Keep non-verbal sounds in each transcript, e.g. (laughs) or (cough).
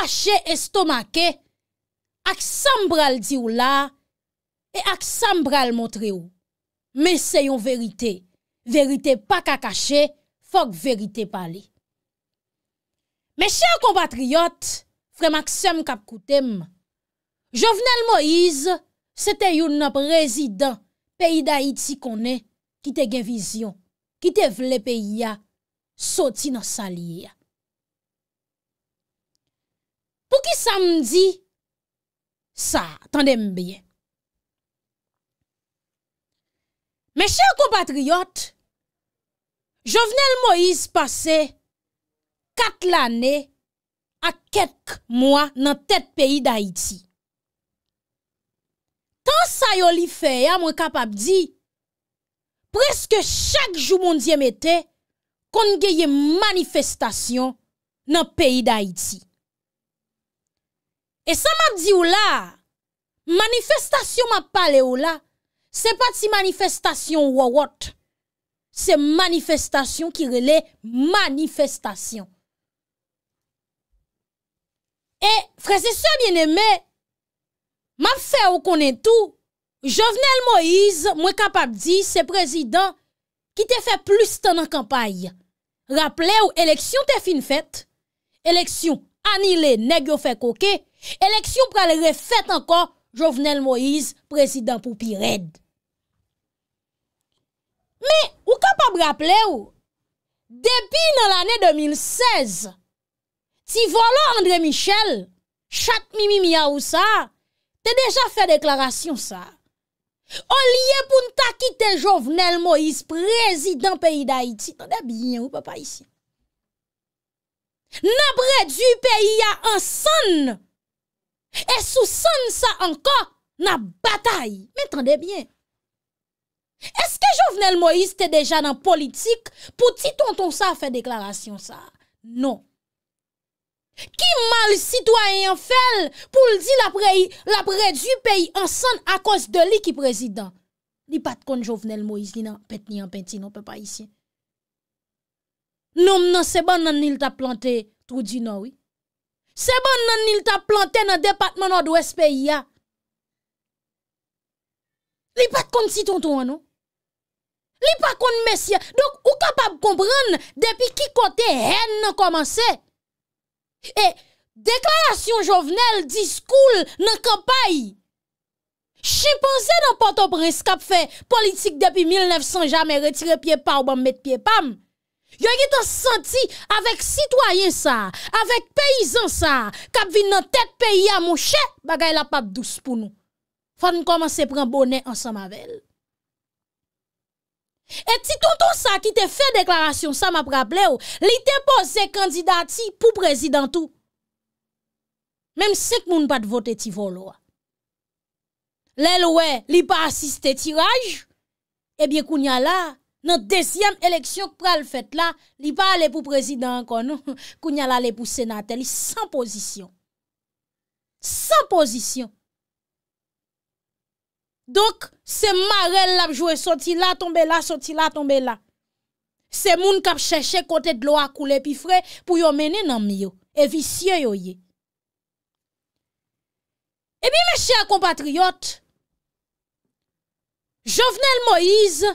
Pache estomake, ak sambral di ou la, e ak sambral montre ou. Me se yon verite, verite pa kakache, fok verite pale. Me chan kompatriyot, frem aksem kap koutem, Jovenel Moïse se te yon nap rezidan peyi da iti kone, ki te gen vizyon, ki te vle peyi ya, soti nan sali ya. Pou ki sa m di, sa, tan de m beye. Mè chèl kompatriot, Jovenel Moïse pase kat l'anè a ketk mwa nan tet peyi d'Haïti. Tan sa yo li feya m wè kapap di, preske chak jou mondyem etè kon geye manifestasyon nan peyi d'Haïti. E sa m ap di ou la, Manifestasyon m ap pale ou la, Se pati manifestasyon wawot, Se manifestasyon ki rele manifestasyon. E fre se se biene me, M ap fe ou konen tou, Jovenel Moïse m wè kapap di, Se prezident ki te fe plus tan an kampay, Raple ou eleksyon te fin fèt, Eleksyon anile negyo fe koke, Eleksyon pralere fèt ankon Jovenel Moïse, prezident pou Piret. Me, ou ka pa braple ou, depi nan l'anè 2016, si volo André Michel, chak mimimi ya ou sa, te deja fè deklarasyon sa. O liye pou nta kite Jovenel Moïse, prezident peyi d'Haïti, tanda biyen ou pa pa isi. Nabre du peyi ya ansan, E sou san sa anka na batay. M'entande bien. Eske Jovenel Moïse te deja nan politik pou ti tonton sa fe deklarasyon sa? Non. Ki mal sitwayen fel pou li di la pre du peyi an san a kos de li ki prezident? Li pat kon Jovenel Moïse li nan pet ni an peti non pe pa isyen. Nom non, bon, nan se ban nan nil ta plante trou di nan wik. Sebon nan nil ta planten nan depatman nan dwez peyi ya. Li pat kon si tonton anon. Li pat kon mesya. Dok ou kapab kompran depi ki kote hen nan komanse. E, deklarasyon jovenel, diskoul nan kapay. Chi panse nan patop reskap fe politik depi 1900 jamen retire pie pa ou ban met pie pam. Yo yi tan santi avèk sitwayen sa, avèk peyizan sa, kap vin nan tèt peyi ya mouche, bagay la pap douz pou nou. Fad m koman se pren bonè ansan mavel. Et ti toutou sa ki te fè deklarasyon sa ma prable ou, li te pose kandidati pou prezidentou. Mem se k moun pat vote ti volou. Le louè, li pa asiste tiraj, ebyè koun ya la, nan dezyen eleksyon k pra l fèt la, li pa ale pou prezident kon, (laughs) kou nyal ale pou senatè, li san pozisyon. San pozisyon. Dok, se mare l ap jwè, soti la, tombe la, soti la, tombe la. Se moun kap chèche kote dlo akoule, pi fre, pou yon mènen nan miyo, e vi sye yoye. E bi me chè a kompatriyot, Jovenel Moïse,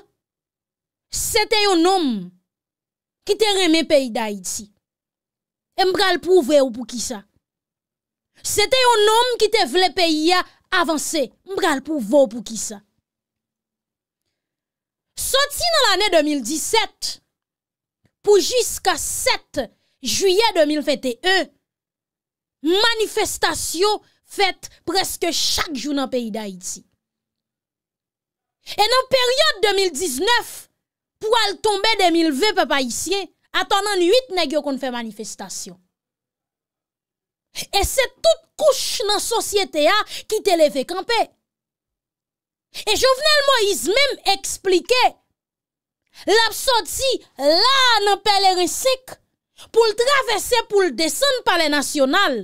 Sete yon nom ki te reme peyi da iti. E mbral pou ve ou pou ki sa. Sete yon nom ki te vle peyi ya avanse, mbral pou ve ou pou ki sa. Soti nan l ane 2017, pou jiska 7 juye 2021, manifestasyon fete preske chak jou nan peyi da iti. pou al tombe de mil ve pe pa isye, atan nan yuit negyo kon fè manifestasyon. E se tout kouch nan sosyete a, ki te le ve kampe. E jo vnen l mo yiz mem eksplike, l apso di si la nan pe le ressek, pou l travesse pou l desen pa le nasyonal,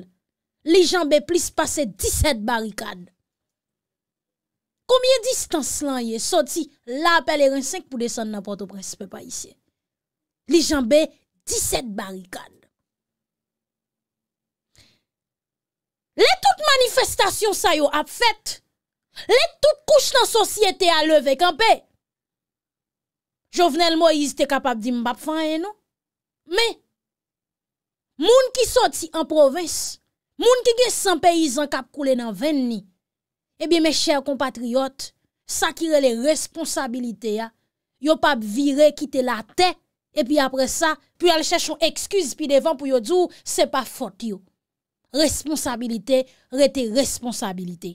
li jan be plis pase diset barikade. Komye distans lan ye, soti, la apel eren 5 pou desan nan porto prespe pa isye. Li jan be 17 barikade. Le tout manifestasyon sa yo ap fèt. Le tout kouch nan sosyete a leve kampè. Jovenel Moïse te kapap di mbap fanyen eh, nou. Me, moun ki soti an provins, moun ki ges 100 peyizan kap koule nan 20 ni, Ebi eh me chèr kompatriot, sakire le responsabilite ya. Yo pa vire, kite la te, e pi apre sa, pi al chè chon ekskuz, pi devan pou yo djou, se pa foti yo. Responsabilite, rete responsabilite.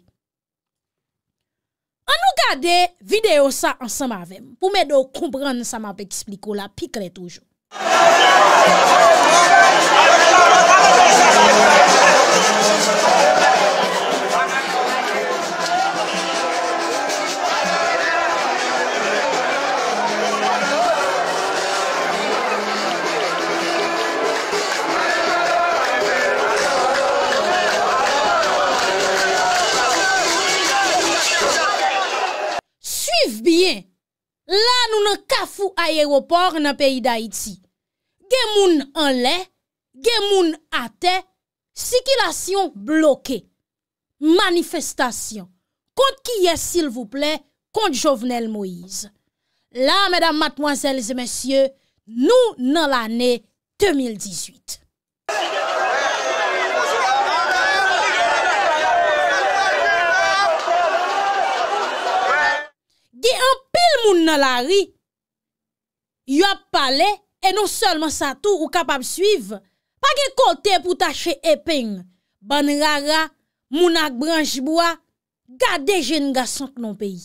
An nou kade, videyo sa ansan ma vem. Pou men nou kompran, sa ma pe ekspliko la, pikre toujou. Pou men nou kompran, sa ma pe ekspliko la, pikre toujou. nou nan kafou aéropor nan peyi d'Haïti. Gè moun an lè, gè moun atè, sikilasyon bloke. Manifestasyon. Kont ki yè s'il vous plè, kont Jovenel Moïse. La, mèdam matmoazèl zè mèsyè, nou nan l'anè 2018. Gè an pil moun nan la ri, yop pale, e nou solman sa tou, ou kapab suive, pa gen kote pou tache epeng, ban rara, mounak branjboa, gade jen gasonk nan peyi,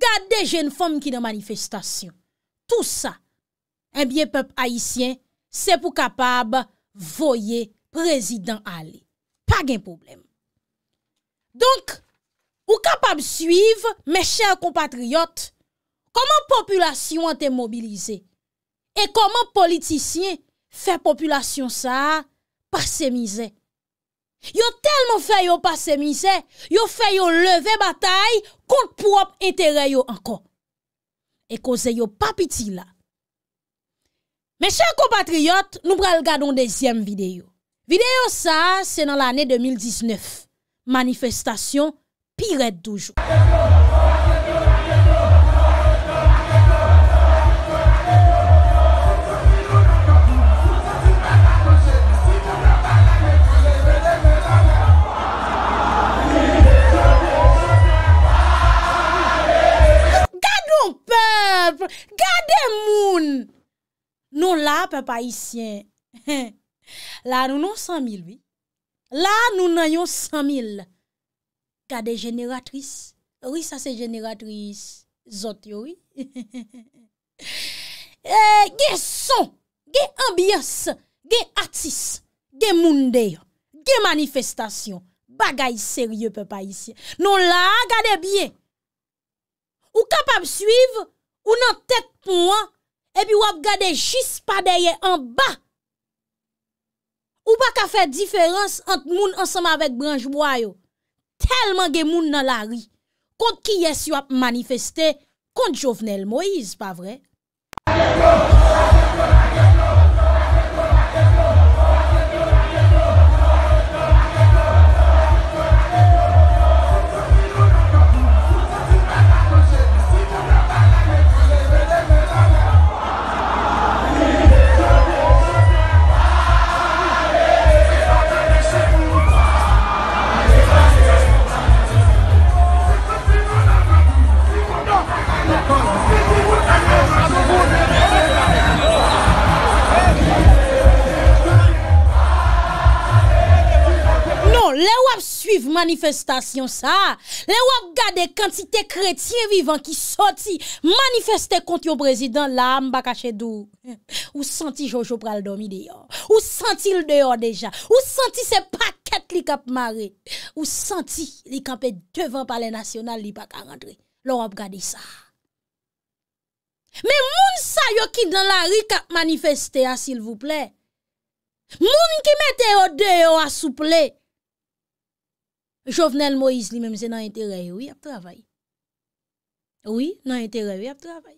gade jen fom ki nan manifestasyon, tout sa, eh en biye pep haisyen, se pou kapab voye prezidant ale, pa gen problem. Donk, ou kapab suive, me chèr kompatriot, Koman populasyon an te mobilize E koman politisyen Fè populasyon sa Parsemize Yo telman fè yo parsemize Yo fè yo leve batay Kontprop entere yo ankon E koze yo papiti la Mè chèr ko patriyot Nou pral gadon dezyem videyo Videyo sa se nan l'anè 2019 Manifestasyon Piret doujou Piret doujou Gade moun Nou la pepa isyen La (laughs) nou nan 100.000 La nou nan yon 100.000 Gade generatris Ou yi sa se generatris Zot yo yi Gye (laughs) eh, son Gye ambiyos Gye atis Gye moun dey Gye manifestasyon Bagay serye pepa isyen Nou la gade biye Ou kapap suiv, ou nan tek pou an, e bi wap gade jis pa deye an ba. Ou ba ka fe diferans ant moun ansama vek branj mwayo. Telman gen moun nan la ri, kont ki yes wap manifestè kont jovenel Moïse, pa vre? Le wap suive manifestasyon sa. Le wap gade kantite kretien vivan ki soti manifestè konti yo prezident la mbakache dou. Ou santi Jojo pral domi deyon. Ou santi l deyon deja. Ou santi se paket li kap mare. Ou santi li kapè devan pale nasyonal li baka rendre. Le wap gade sa. Me moun sa yo ki dan la ri kap manifestè a sil vouple. Moun ki mette yo deyon a souple. Jovenel Moïse li mèm zè nan entereye, wè ap travay. Wè nan entereye, wè ap travay.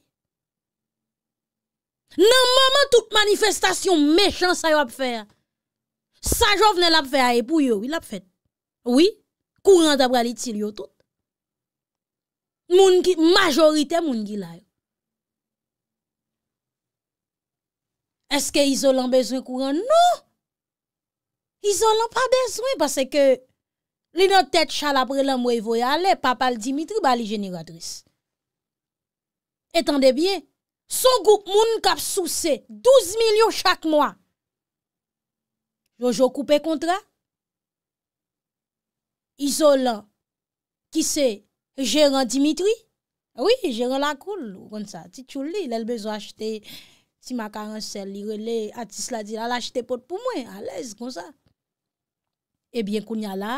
Nan mòman tout manifestation mechans sa yo ap fè. Sa jovenel ap fè, aè pou yo, wè ap fèt. Wè, kourant dè bralit sil yo tout. Majorite moun gilay. Eske izolant bezwen kourant? No! Izolant pa bezwen basè ke Li nan tet chal apre lan mwe voye ale, papal Dimitri ba li jeniratris. Etan de bie, son gouk moun kap sou se, 12 milyon chak mwa. Donjou koupe kontra. Iso lan, ki se, jèran Dimitri, oui, jèran la koul, kon sa, ti chou li, lèl bezwa achete, si ma karen sel li rele, ati sladi lal achete pot pou mwen, alez, kon sa. Ebyen eh koun ya la,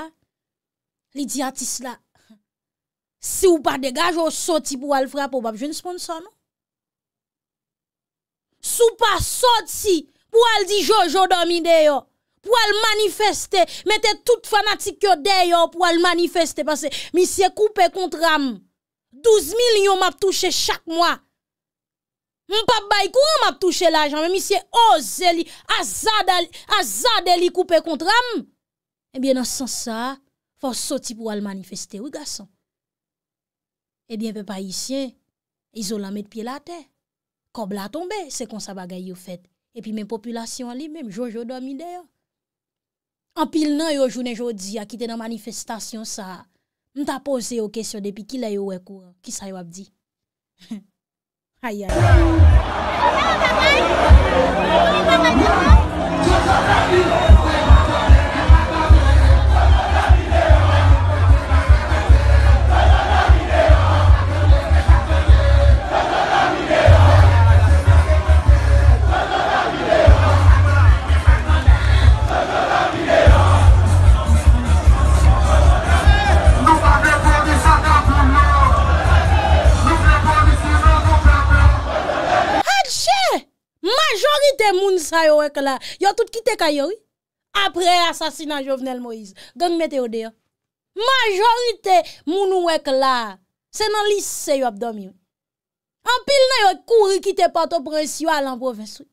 Li di atis la. Si ou pa degaj ou soti pou al fra pou bab jen sponsor nou. Si ou pa soti pou al di jojo domi deyo. Pou al manifeste. Mete tout fanatik yo deyo pou al manifeste. Parce mi siye koupe kontra am. 12 mil yo map touche chak mwa. Mpap bay kou map touche la jan. Mi siye oze li azade li koupe kontra am. Ebyen eh nan sens sa. Fos soti pou al manifeste, wou gasan. E di en pe pa isyen, izo la met pi la te. Kob la tombe, se kon sa bagay yo fet. E pi men populasyon li men, jojo do amide yo. An pil nan yo jounen jodi, akite nan manifestasyon sa, nou ta pose yo kesyon depi ki la yo wek ou, ki sa yo ap di. Hayay. Joujou! Joujou! Majorite moun sa yo wek la, yo tout kite kaya yo, apre asasinan Jovenel Moïse, gang Meteodea. Majorite moun wek la, se nan lise yo abdomyo. Anpil nan yo kouri kite pato prensi yo alan provinswi.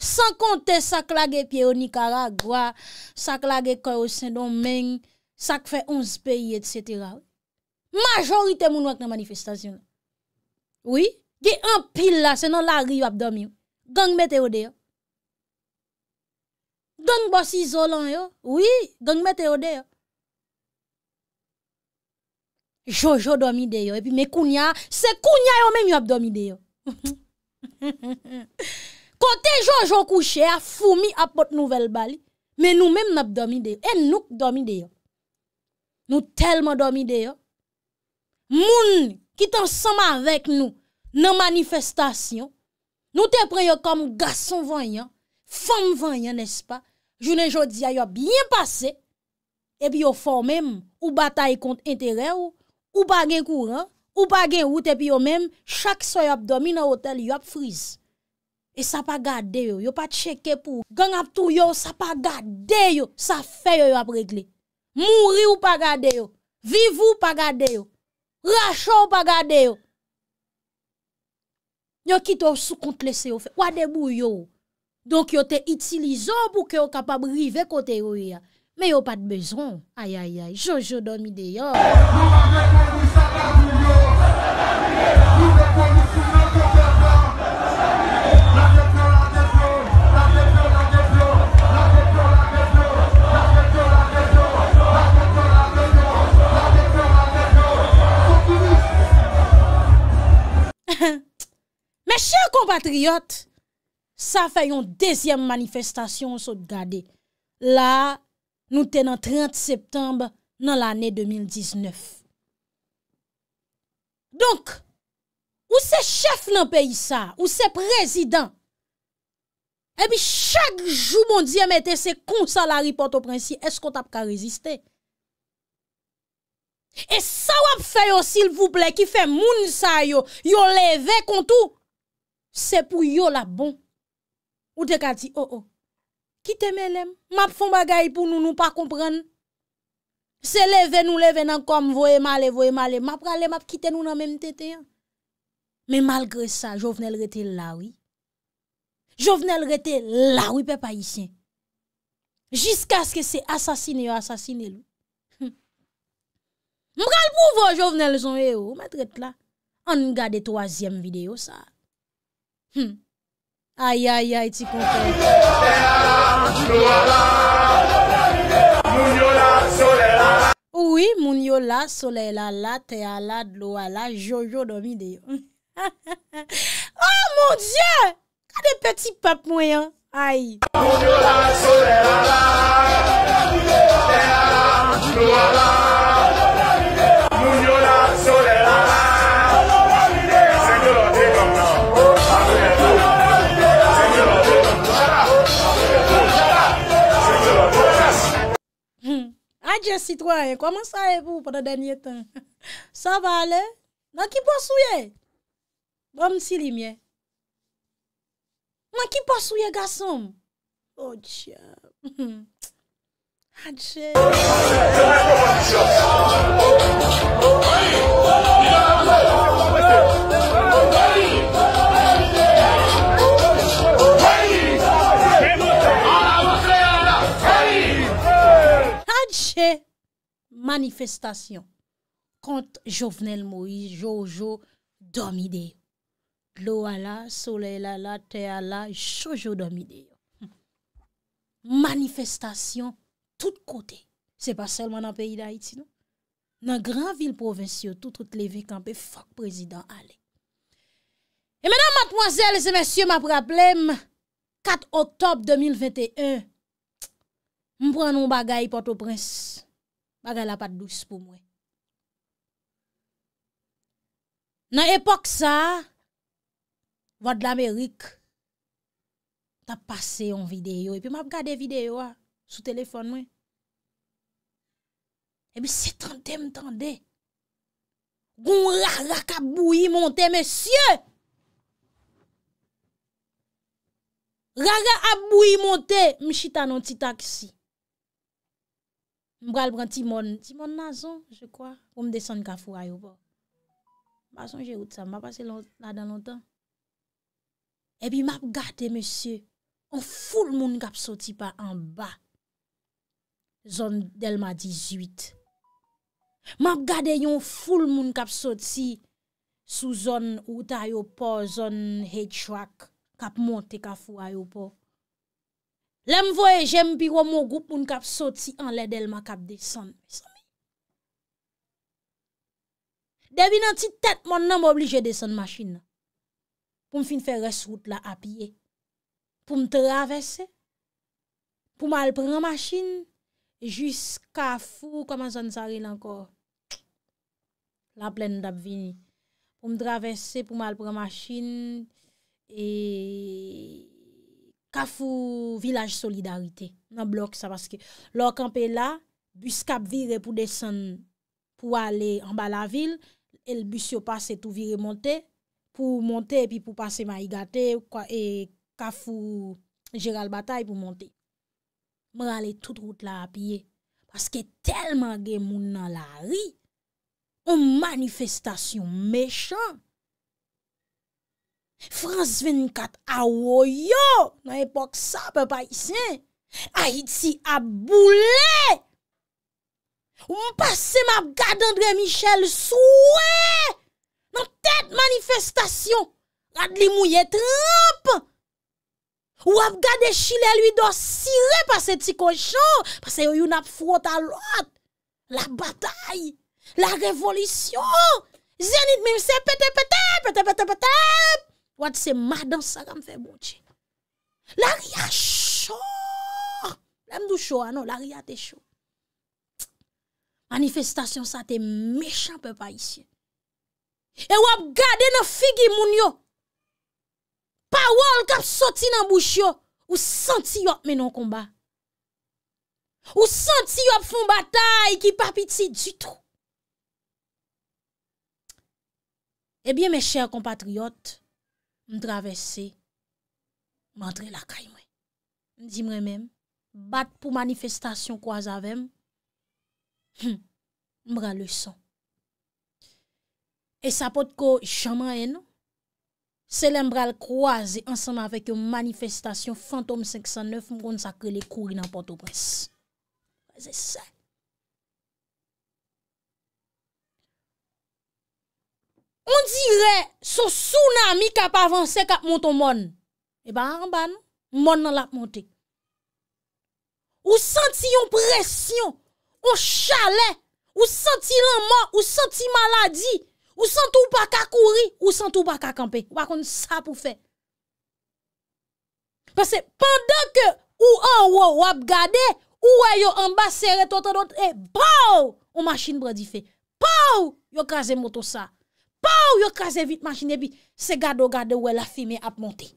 San konte sak lage piye yo Nicaragua, sak lage koi yo Saint-Domingue, sak fe 11 peyi, etc. Majorite moun wek nan manifestasyon. Oui, di anpil la, se nan lari yo abdomyo. Gang meteo deyo. Gang basi zolan yo. Oui, gang meteo deyo. Jojo domi deyo. E pi me kunya, se kunya yo menm yo ap domi deyo. Kote Jojo kouche a fumi ap pot nouvel bali. Men nou menm ap domi deyo. E nouk domi deyo. Nou telman domi deyo. Moun ki tan sama avek nou nan manifestasyon. Nou te pre yo kom gason vanyan, fam vanyan nespa. Jounen jodi a yo bien pase, epi yo fò mèm, ou batay kont enterè ou, ou pa gen kouran, ou pa gen wout epi yo mèm, chak so yo ap do, mi nan hotel yo ap friz. E sa pa gade yo, yo pa cheke pou, gen ap tou yo, sa pa gade yo, sa fè yo yo ap regle. Mouri ou pa gade yo, vivou ou pa gade yo, rachou ou pa gade yo. Nyon ki tou sou kont lese yo fe. Wade mou yo. Donk yo te itilizo pou ke yo kapab rive kote yo ya. Me yo pa de bezon. Ayayay. Joujou do mi de yo. Patriote, sa fè yon Dezièm manifestasyon sou de gade La, nou tè nan 30 septembre nan l'anè 2019 Donk Ou se chef nan peyi sa Ou se prezident Ebi chak Jou mondièm etè se kont sa La ripote o prensi, esko tap ka reziste E sa wap fè yo sil vouple Ki fè moun sa yo Yo leve kontou Se pou yo la bon. Ou te ka ti, oh oh. Kite menem. Map fon bagay pou nou nou pa kompren. Se leve nou leve nan kom. Voye male, voye male. Map gale map kite nou nan menm tete. Me malgre sa, jovenel rete lawi. Jovenel rete lawi pe pa isyen. Jiska se asasine yo, asasine lou. M hm. kal pou vo jovenel zon e eh, yo. Oh, m entre tla. An m gade toazyem video sa. Ayayay hmm. ti konkon Moun yola sole lala te ala lo ala jojo do videyo (laughs) Oh mon diyo Kade peti pap mwen Moun yola sole lala te ala lo ala Moun yola Adje sitwaye, kwa man saye vou pa da denye tan? Sa vale? Ma ki pos ouye? Bo msi li mye? Ma ki pos ouye gasom? Oh dje! (laughs) Adje! Manifestasyon Kont Jovenel Moïse Jojo Domide Glou ala, solel ala Te ala, Jojo Domide hm. Manifestasyon Tout kote Se pa selman an peyi da Haiti Nan non? gran vil provinciyo Tout le vek an pe fok prezident ale E menan matmoazel E se mensyo ma problem 4 otob 2021 E Mpren nou bagay Port-au-Prince. Bagay la pat douche pou mwen. Nan epok sa, vote l'Amerik, ta pase yon video. E pi mwen ap gade video, sou telefon mwen. E bi si 30e mtande, goun rara kaboui monte, mesye! Rara kaboui monte, mchita nou ti taksi. Mbral pran timon, timon nazon, je kwa, ou mdesan kafu ayopo. Basan jè oud sa, mba pase la dan lontan. Epi mbap gade, mesye, an foul moun kap soti pa an ba, zon Delma 18. Mbap gade yon foul moun kap soti sou zon oud ayopo, zon H-Track, kap monte kafu ayopo. Lèm voye jèm pi wò mò goup moun kap soti an lè del ma kap deson. Somi. Dè bin an ti tèt moun nan mò oblije deson masjin. Pou m fin fè reswout la apye. Pou m travesse. Pou m alpran masjin. Jus ka fou koman san sa rin anko. La plen dap vini. Pou m travesse pou m alpran masjin. E... Kafou Vilaj Solidarite, nan blok sa, paske lor kampe la, buskap vire pou desan pou ale an ba la vil, el busyo pase tou vire monte, pou monte, pi pou pase ma igate, e kafou Gérald Bataille pou monte. Mwen ale tout route la apye, paske telman gen moun nan la ri, ou manifestation mechante, Frans 24 a woy yo, nan epok sa pe pa isen, a iti a boule, ou mpase m ap gade Andre Michel souwe, nan tet manifestasyon, ad li mouye tramp, ou ap gade chile lwi do sire pa se ti kosho, pa se yo yon ap front alot, la batae, la revolisyon, Wad se mardans sa gam fe moun chen. La ria chou. La mdou chou anou. La ria te chou. Manifestasyon sa te mecham pe pa yishen. E wap gade no figi moun yo. Pa wal kap soti nan bouch yo. Ou santi yo menon komba. Ou santi yo fon batay ki papiti du trou. E bien me chèr kompatriot. m dravesse, m entre la kay mwen. Di mwen men, bat pou manifestasyon kwa zavem, m mran le son. E sa pot ko chaman eno, se len m ral kwa ze ansan avèk yo manifestasyon Fantom 509 m kon sakre le kouri nan Port-au-Bresse. Pazè sa. On dire, son tsunami kap avanse kap moun ton moun. Eh e ba an ban, non? moun nan lap moun te. Ou santi yon presyon, ou chalet, ou santi lan moun, ou santi maladi, ou santi ou pa kakouri, ou santi ou pa kakampe. Wakon sa pou fe. Pese, pandan ke ou an wap gade, ou wè yo an bas sere toto dot, e, pow, ou maschine bradi fe. Pow, yo kaze mouto sa. Pou yon kaze vit machine bi, se gado gade wè la fime ap monte.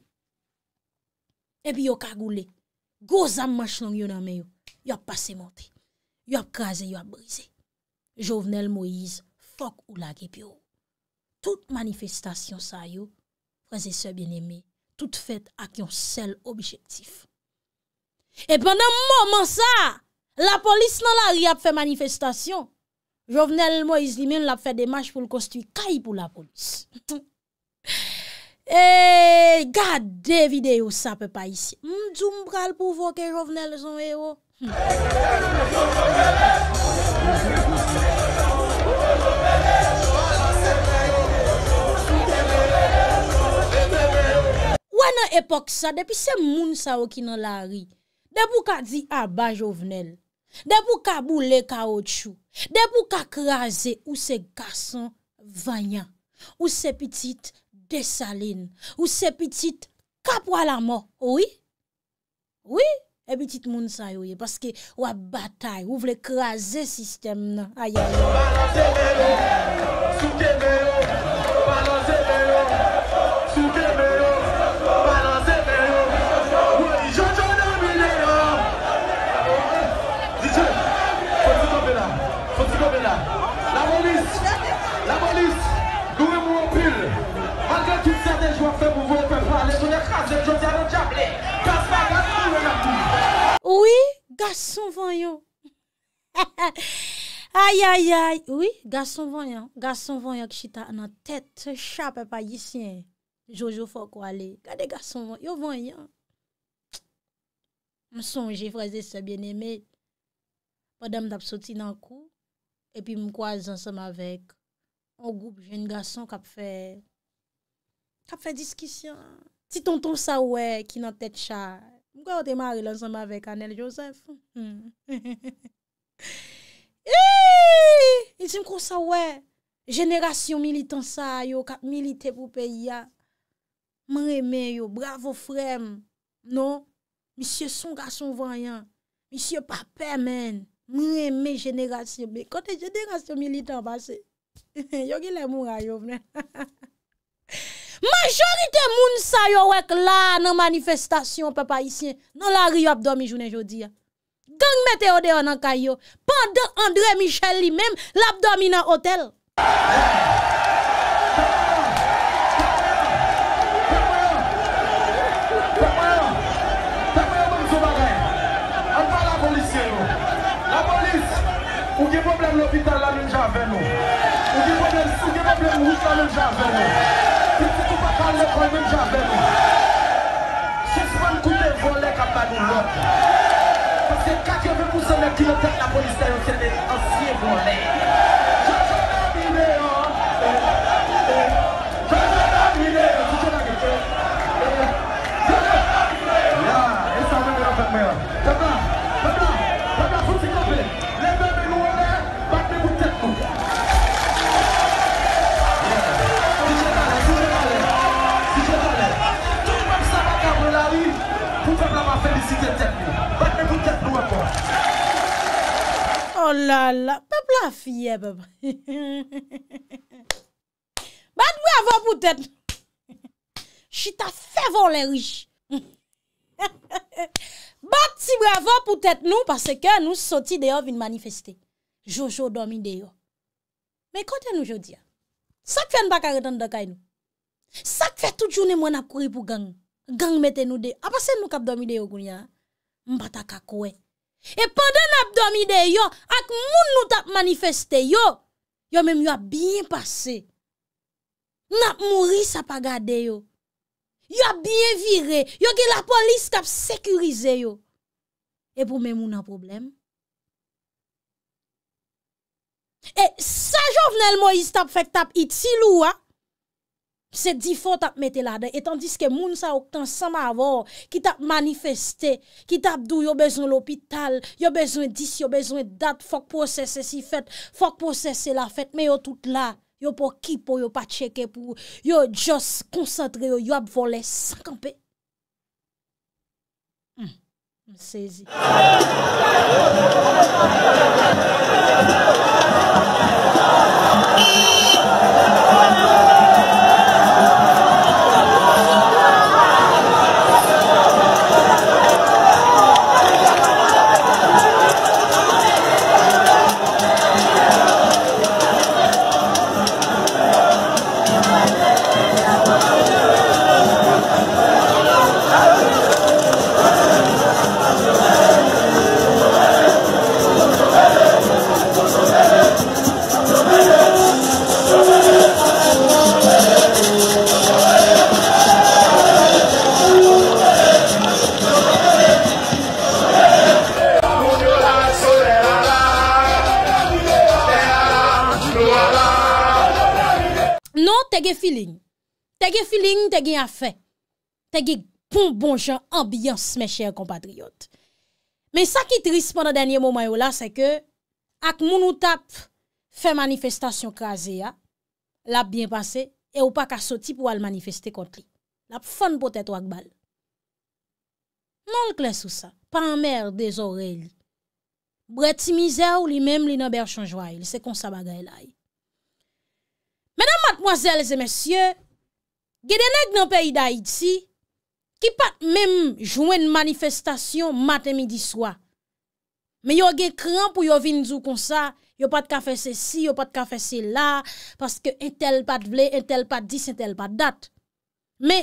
Epi yon kagoule, goz am machinon yon ame yon, yon pase monte, yon kaze, yon brise. Jovenel Moïse, fok ou la gep yo. Tout manifestation sa yo, prese se bieneme, tout fète ak yon sel objektif. E pendant mouman sa, la polis nan la ri ap fè manifestation. Jovenel Moise Limen la fè demache pou l'kostwi kay pou la polis. (laughs) Eee, eh, gade videyo sa pe pa isi. Mdou mbral pou vò ke Jovenel son eyo. Wè nan epok sa, depi se moun sa wò ki nan la ri. Depi pou ka di, a, ah, ba Jovenel. De pou ka boule ka otchou De pou ka kraze ou se gason vanyan Ou se pitit desaline Ou se pitit kapwa la mo Oui, oui, e pitit moun sa yoye Paske wap batay, ou vle kraze sistem nan Ayo Sou kebelo Gason van yon. Ay, ay, ay. Oui, gason van yon. Gason van yon ki chita nan tèt chap e pa yisyen. Jo, jo fok wale. Gade gason van. Yo van yon. Mson, jifreze se bien eme. Odem dap soti nan kou. E pi mkwaz ansam avek. O goup, jen gason kap fe. Kap fe diskisyon. Ti ton ton sa wè ki nan tèt chap. Mwè ou temari lansanm avèk Anel Joseph? Eee! Hmm. (laughs) E sim kon sa wè! Jeneration militant sa yo, kap milite pou peyi ya. Mwen eme yo, bravo frem! Non? Misyè son gason vanyan. Misyè pape men. Mwen eme jeneration be. Kote jeneration militant basè. (laughs) Yo ki lè moun a yo mwen. Ha (laughs) ha ha! Majorite moun sa yo wek la nan manifestasyon pepa isyen nan la ri yo abdomi jounen jodi. Gang meteode yo nan kayo, pande Andre Michel li menm, labdomi nan otel. Takoyan, takoyan, takoyan, takoyan, takoyan moun sou bagay. Anwa la polisye yo. La polis, ouge problem lopital la menja avey nou. Ouge problem, ouge problem, ouge problem, ouge problem, ouge problem, ouge problem. al pas j'avais voler nous Parce que quand il veut la police, Ya la, peple la fye pepe. Bat si bravo pou tèt nou. Chita fevo le riji. Bat si bravo pou tèt nou, paseke nou soti deyo vin manifeste. Jojo domi deyo. Me kote nou jo diya. Sakfe an baka reten dokay nou. Sakfe tout jounen mwen ap kuri pou gang. Gang meten nou deyo. A pase nou kap domi deyo goun ya. Mbata kakwe. E pandan ap do mi de yo, ak moun nou tap manifeste yo, yo mèm yo ap bien pase. Nap mouri sa pa gade yo. Yo ap bien vire, yo ki la polis tap sekurize yo. E pou mèm moun ap problem. E sa jovnel mou yi tap fek tap iti louwa. Se di fote ap mette la de, etandis ke moun sa oktan sa ma avor, ki tap manifeste, ki tap dou yo bezon l'opital, yo bezon dis, yo bezon dat, fok posese si fete, fok posese la fete, me yo tout la, yo pou ki pou, yo pa cheke pou, yo just konsentre yo, yo ap vole 50 pe. Hmm, sezi. Moun! filin. Tè gen filin, tè gen afè. Tè gen bon bonjan ambiyans mè chèr kompatriot. Mè sa ki tris pwè nan denye momayou la, sè ke ak moun ou tap fè manifestasyon krasè ya, ah, l ap bienpansè, e ou pa ka soti pou al manifestè kont li. L ap fèn potèt wak bal. Moun l kles ou sa, pan mèr de zore li. Bwè ti mizè ou li mèm li nan bèr chanjwa li, se kon sa bagay lai. Menèm matmoazèl zè mèsyè, gè denèk nan peyi da iti, ki pat mèm jwèn manifestasyon matè midi swa. Mè yo ge kran pou yo vin zou kon sa, yo pat kafe se si, yo pat kafe se la, paske entel pat vle, entel pat dis, entel pat dat. Mè,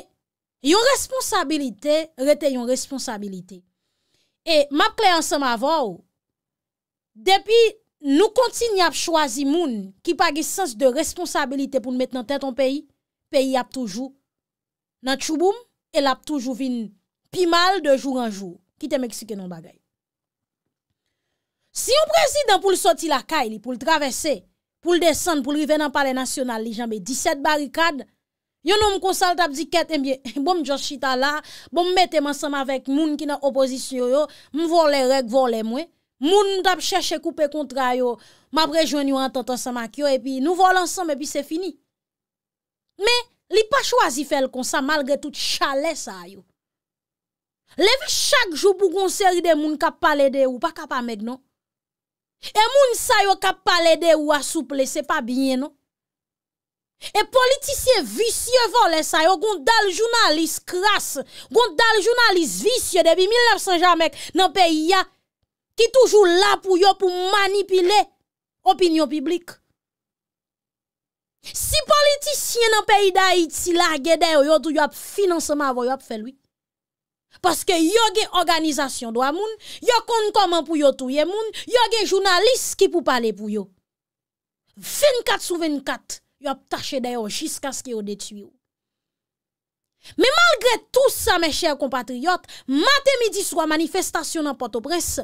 yon responsabilite, rete yon responsabilite. E, map kli ansèm avò ou, depi, Nou konti ni ap chwazi moun ki page sens de responsabilite pou nou met nan tenton peyi, peyi ap toujou. Nan chouboum, el ap toujou vin pimal de joun an joun, ki te Meksike nan bagay. Si yon prezident pou l'soti la kay li, pou l'travesse, pou l'desan, pou l'riven nan pale nasyonal li, janbe 17 barikad, yon nou m konsalta ap diket, mbom (laughs) joshita la, mbom mette mansam avèk moun ki nan opozisyon yo, mvou lè rèk, vou lè mwen, Moun nou tap chèche koupe kontra yo, mabre joun yo an tantan sa mak yo, epi nou vol ansan, epi se fini. Me li pa chwazi fel kon sa, malgre tout chale sa yo. Levi chak jou bou goun seride moun kap pale de ou, pa kapa meg non. E moun sa yo kap pale de ou asouple, se pa bine non. E politisye visye volen sa yo, goun dal jounalise kras, goun dal jounalise visye debi 1900 jan mek nan peyi ya kras. ki toujou la pou yo pou manipile opinyon piblik. Si politisyen an peyi da iti la ge deyo yo tou yo ap financeman avon yo ap felwi. Paske yo ge organizasyon do a moun, yo kon koman pou yo touye moun, yo ge jounalist ki pou pale pou yo. 24 sou 24 yo ap tache deyo jiska skyo detu yo. Me malgre tou sa me chèr kompatriyot, mate midi sou a manifestasyon an poto pres,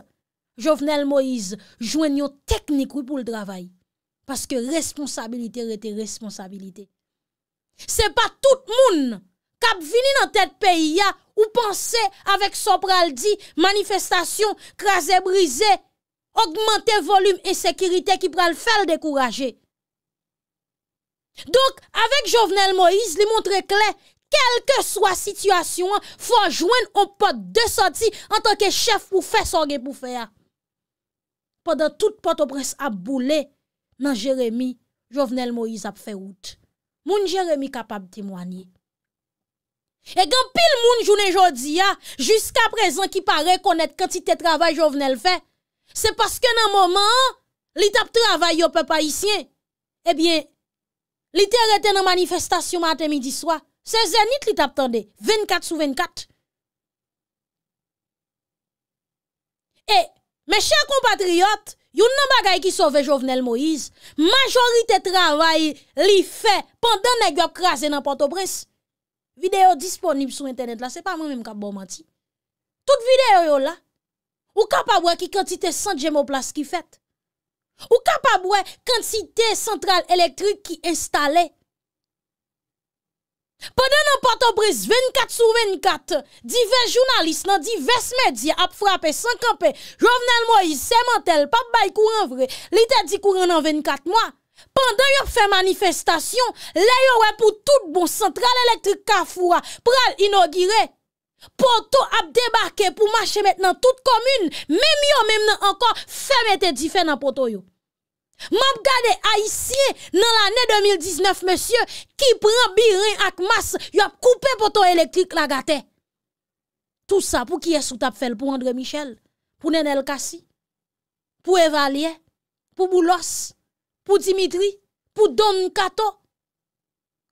Jovenel Moïse jwen yon teknik wou pou l dravay. Paske responsabilite rete responsabilite. Se pa tout moun kap vini nan tet peyi ya ou panse avèk so pral di manifestasyon krasè brise augmente volum e sekirite ki pral fel dekouraje. Donk avèk jovenel Moïse li montre kle kelke swa situasyon fwa jwen ou pot de soti an tanke chef pou fè songe pou fè ya. Pendan tout poto pres ap boule nan Jeremie Jovenel Moïse ap feyout. Moun Jeremie kapap dimwanyi. E gen pil moun jounen jodi ya, Juska prezant ki pa rekonet kantite travay Jovenel fe, Se paske nan mouman, Li tap travay yo pe pa isyen, Ebyen, eh Li te reten nan manifestasyon maten midi swa, Se zenit li tap tande, 24 sou 24. E, Mè chè kompatriot, yon nan bagay ki sove Jovenel Moïse, majori te travay li fe pandan nek yo krasen nan panto pres. Videyo disponib sou internet la, se pa mè mè m kap bo manti. Tout videyo yo la, ou kapabwe ki kantite 100 jemoplas ki fet? Ou kapabwe kantite sentral elektrik ki installe? Pendè nan pote bris 24 sou 24, divè jounalist nan divè smèdi ap frape, sankanpe, rovnen mwoyi, sementel, pap bay kouren vre, li te di kouren nan 24 mwa. Pendè yon fè manifestation, le yon wè pou tout bon, sentral elektrik kafura, pral inogire, pote ap debarke pou mache mèt nan tout komune, mèm yon mèm nan ankon, fè mètè di fè nan pote yon. Mab gade a isye nan l ane 2019 mesye Ki pran birin ak mas Yo ap koupe poto elektrik la gate Tout sa pou ki es ou tap fel pou Andre Michel Pou Nenel Kassi Pou Evalie Pou Boulos Pou Dimitri Pou Don Kato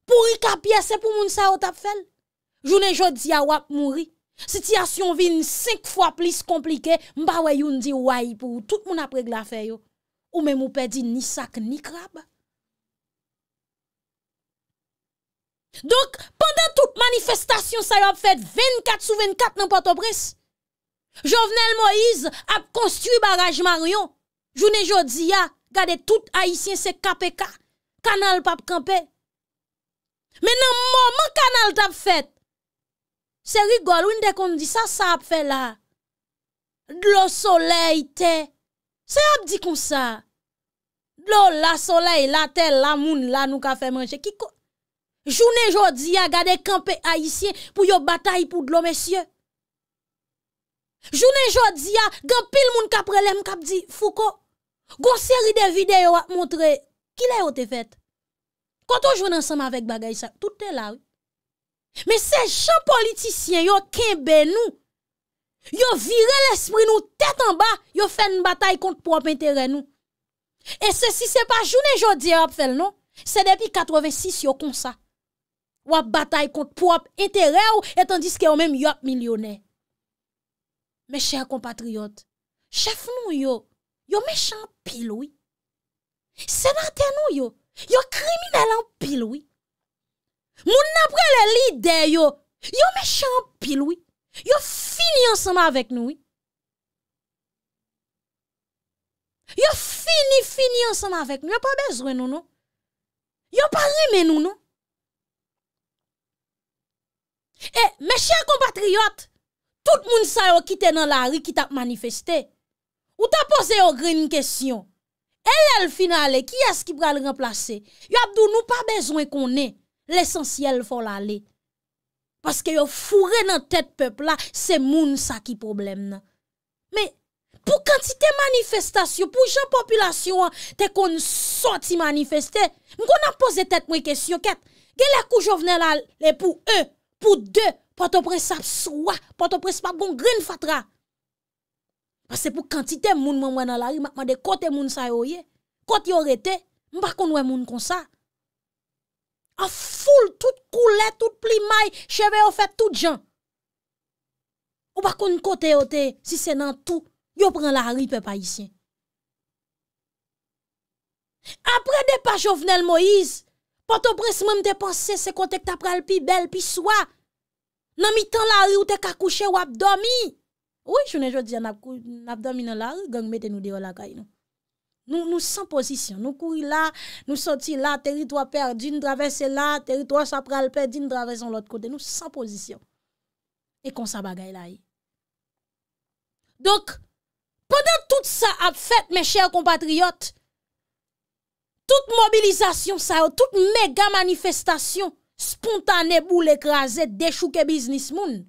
Pou Rika Piesse pou moun sa ou tap fel Jounen jodi a wap mouri Sityasyon vin 5 fwa plis komplike Mba weyoun di wai pou tout moun ap regla feyo Ou men mou pedi ni sak ni krab. Donk, pandan tout manifestasyon sa yo ap fet 24 sou 24 nan Port-au-Bresse, Jovenel Moïse ap konstrui baraj maryon, jounen jodi ya, gade tout haisyen se kape ka, kanal pa ap kampe. Men nan mou, man kanal ta ap fet, se rigol, moun de kon di sa, sa ap fet la, dlo soley te, Se ap di kon sa, lo la soley, la tel, la moun, la nou ka fe manje, ki ko? Jounen jodi ya gade kampe aisyen pou yo batay pou glomensye. Jounen jodi ya, gen pil moun ka prelem, ka ap di, foko, goseri de vide yo ap montre, ki le yo te fet? Konto jounen sema vek bagay sa, toute lal. Me se chan politisyen yo kenbe nou, Yo vire l'esprit nou tèt an ba, yo fèn batay kont pou ap interè nou. E se si se pa jounen jodi ap fèl nou, se depi 86 yo konsa. Wap batay kont pou ap interè ou, etan diske yo mèm yo ap milyonè. Mè chèr kompatriot, chèf nou yo, yo mè chè an pil wè. Senatè nou yo, yo krimine lan pil wè. Moun apre le lidè yo, yo mè chè an pil wè. Yo fini ansama avèk nou. Yo fini, fini ansama avèk nou. Yo pa bezwen nou nou. Yo pa rimen nou nou. E, eh, me chè compatriot, tout moun sa yo kite nan la ri ki tap manifestè. Ou tap pose yo gre yon kèsyon. Elè l'finalè, ki yè skibra l'replasè? Yo abdou nou pa bezwen konè l'esensyèl folalè. Paske yo fure nan tèt pèp la, se moun sa ki problem nan. Me, pou kantite manifestasyon, pou jan populasyon an, te kon so ti manifestè, mwen kon nan pose tèt mwen kesyon ket, gen lèkou jo vnen la, lè pou e, pou de, pato presap swa, pato presap bon grin fatra. Paske pou kantite moun mwen mwen nan la, mwen mwen de kote moun sa yo ye, kote yo rete, mwen bakon mwen moun konsa. A ful, tout kou let, tout pli may, cheve yo fet tout jan. Ou bakoun kote yo te, si se nan tou, yo pren la ri pe pa isyen. Apre de pa jovenel Moise, pato pres mwen de panse se kote k tapral pi bel pi swa, nan mi tan la ri ou te kakouche wap domi. Oui, choune jo diyan ap domi nan la ri, gang meten ou de yo la kay nou. Nou san pozisyon, nou kouri la, nou soti la, teritwa perdin, dravese la, teritwa sapral perdin, dravese an lot kote, nou san pozisyon. E kon sa bagay la e. Eh. Dok, pwede tout sa ap fet, men chèr kompatriot, tout mobilizasyon sa yo, tout mega manifestasyon, spontanè bou l'ekraze, dechouke biznis moun,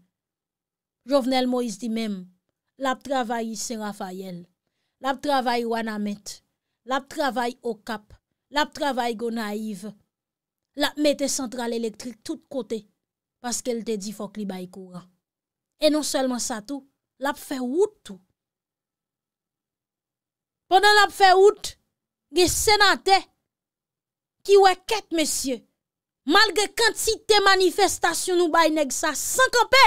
Jovenel Moïse di men, la ap travayi Saint Raphael, la ap travayi Wanamènt, L ap travay okap, l ap travay go naiv, l ap mette sentral elektrik tout kote, paske l te di fok li bayi kouran. E non selman sa tou, l ap fe wout tou. Ponen l ap fe wout, ge senate ki we ket mesye, malge kant si te manifestasyon nou bayi neg sa sankope,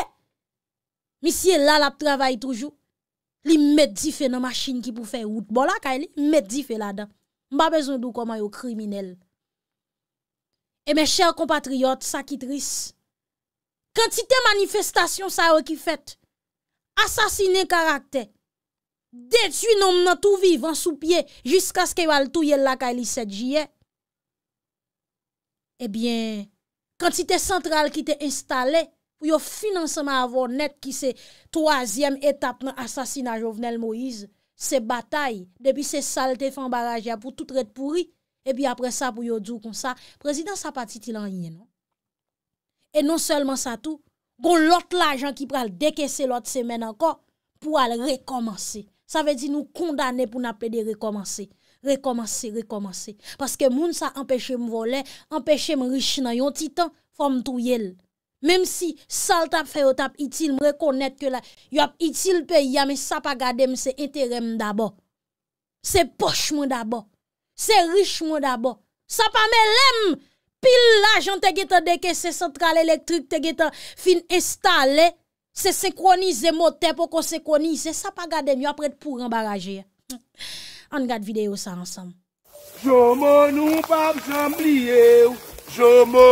me siye la l ap travay toujou. li mèdifè nan machin ki pou fè oud, bon la ka li mèdifè la dan. Mba bezon dou koman yo kriminel. E mè chèr kompatriot, sakitris, kantite manifestasyon sa yo ki fèt, asasine karakter, detu nan mnan tou vivan sou piye, jiska skè yo al tou yel la ka li sèdjiye, ebyen kantite santral ki te installe, pou yo financeman avon net ki se toazyem etap nan asasina jovenel Moïse, se batay debi se salte fan baraj ya pou tout ret pouri, e bi apre sa pou yo djou kon sa, prezident sa pati ti lan yen non? e non selman sa tout gon lot la jan ki pral deke se lot semen anko pou al rekomansi sa ve di nou kondane pou naple de rekomansi rekomansi, rekomansi paske moun sa empèche m volè empèche m riche nan yon titan fòm tou yel Mem si sal tap feyo tap itil m rekonet ke la Yo ap itil pe ya me sa pa gade m se eterem dabo Se poch m dabo Se rich m dabo Sa pa me lem Pil la jan te geta deke se central elektrik te geta fin estale Se sekronize motepo kon sekronize Sa pa gade m yo apret pou rembaraje (laughs) An gade video sa ansam Jomo nou pap jamblyew Jomo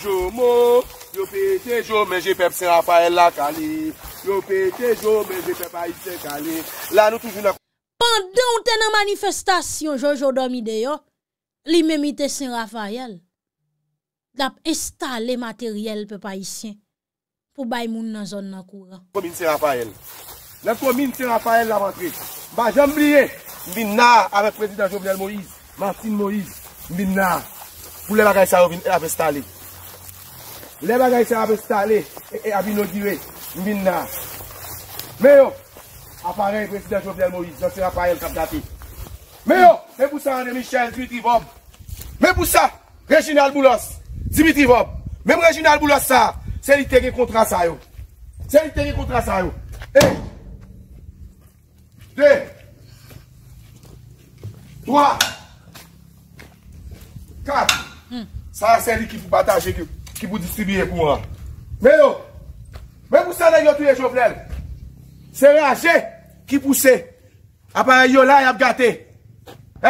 Jomo, yo pete jo menje pep St. Raphael la Kali, yo pete jo menje pep Aisyen Kali, la nou toujou nan kou. Pendon ou ten nan manifestasyon, jo jodomi deyo, li menmite St. Raphael, dap estale materyel pep Aisyen pou bay moun nan zon nan kou la. Nen kou min St. Raphael, nen kou min St. Raphael la matri, ba jambriye, vin na avet prezident Jovnel Moïse, Martin Moïse, vin na, pou lè la gaye sa yo vin et ap estale. Lè bagay se apè stale, e e apè nou diwe, min nan. Mè yo, apare yon preside Jobdel Moïse, jò se apare yon kap dati. Mè yo, mè pou sa anè Michel, zimitri vòm. Mè pou sa, Reginald Boulos, zimitri vòm. Mè mè Reginald Boulos sa, se li tege kontra sa yon. Se li tege kontra sa yon. E, dè, dwa, kat, sa yon se di ki pou bata jek yo. ki pou distribye pou an. Mè yo, mè pou sa la yo tout ye jovenel. Se rase ki pouse, apare yo la yab gate.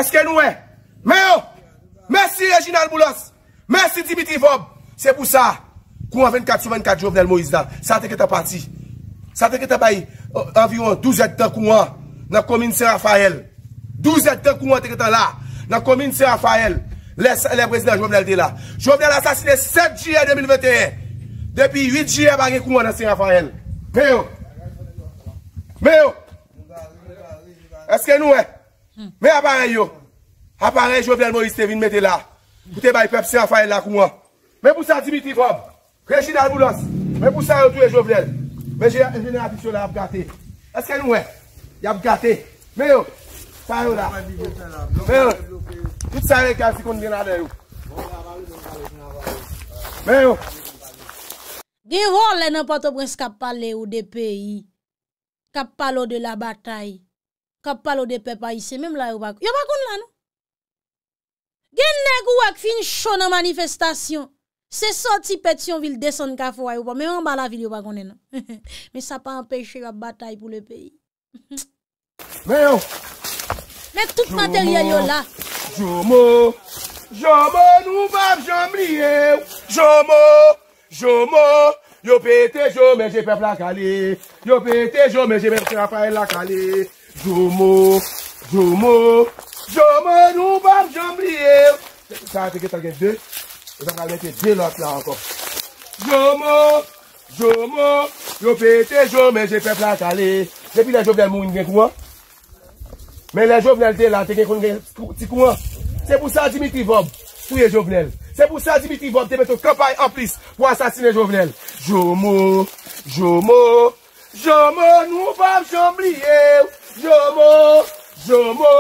Eske nou e? Mè yo, mè si Reginald Boulos, mè si Dimitri Vaub. Se pou sa, pou an 24-24 jovenel Moïse Dan, sa teke ta pati. Sa teke ta bayi euh, environ 12 etan pou an nan komine Seraphael. 12 etan pou an teke ta la nan komine Seraphael. Le prezident Jovnel te la. Jovnel asasine 7 jye 2021. Depi 8 jye bagi kouman nan si rafael. Mè yo. Mè yo. Eske nou e. Mè apare yo. Apare Jovnel Moriste vin mette la. Boute bay pep si rafael la kouman. Mè pousan Dimitri Vob. Mè pousan yon touye Jovnel. Mè jè yon apisyon la ap gate. Eske nou e. Yon ap gate. Mè yo. Mè yon! Mè yon! Mè yon! Mè yon! Gè yon lè nan pato brens kap pale ou de peyi. Gè yon lè nan pato brens kap pale ou de peyi. Kap pale ou de la batay. Kap pale ou de pe pay. Se mèm la yon bakoun. Yon bakoun lan nou. Gè yon lè nan kou ak fin chon nan manifestasyon. Se soti pet yon vil desen ka fwo a yon pa. Se soti pet yon vil desen ka fwo a yon pa. Mè yon bala vil yon bakoun lè nan. (laughs) Mè sa pa empèche la batay pou le peyi. Mè yon! Mèk tout materyè yo la. Jomo, jomo, jomo nou bab jambriye. Jomo, jomo, yo pète jome jè pep la kale. Yo pète jome jè men kè rafay la kale. Jomo, jomo, jomo nou bab jambriye. Sa fè gè tal gè dè. Zan kal mèkè dè lòk la ankon. Jomo, jomo, yo pète jome jè pep la kale. Jè pi la jòp dè moun gen kou an. Men la jovenel te lan, te gen kon gen ti kouan. Se pou sa Dimitri Vob, pou ye jovenel. Se pou sa Dimitri Vob, te beto kapay an plis pou asasine jovenel. Jomo, jomo, jomo, nou bab jom liyev. Jomo, jomo,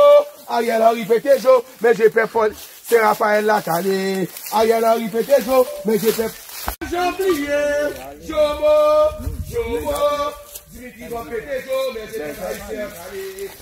a yal an ripete jo, men je pep fon. Se Rafael la kane, a yal an ripete jo, men je pep. Jomo, jomo, jomo, Dimitri Vob pepe jo, men je pep.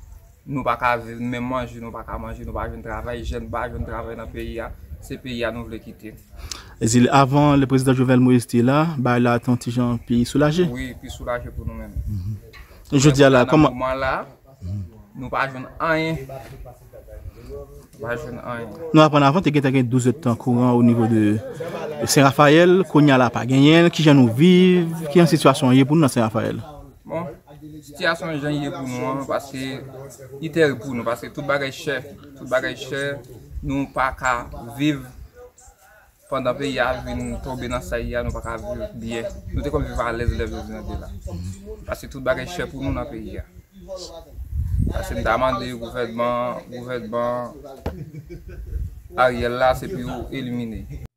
Nou pa ka ve, men manje, nou pa ka manje, nou pa jen travay, jen pa jen travay nan peyi ya, se peyi ya nou vle kite. E zil, avan le prezident Jovel Mouestie la, ba ila atantijan pi soulaje? Oui, pi soulaje pou nou men. Je di ala, koma... Nou pa jen anye, nou pa jen anye. Nou apan avan te geta gen 12 etan kouran ou nivou de Saint Raphael, konya la pa genyen, ki jen nou vive, ki an situasyon ye pou nou nan Saint Raphael? Bon. Si ti a son jenye pou nou, nou pasi itèri pou nou, pasi tout bagay chè, tout bagay chè, nou pa ka viv, pandan pe ya, vi nou toube nan sa ya, nou pa ka viv biye, nou te kon vivan lez lez lez yon de la. Pasi tout bagay chè pou nou nan pe ya, pasi nou damande yon gouvedman, gouvedman, a yon la se pi ou elimine.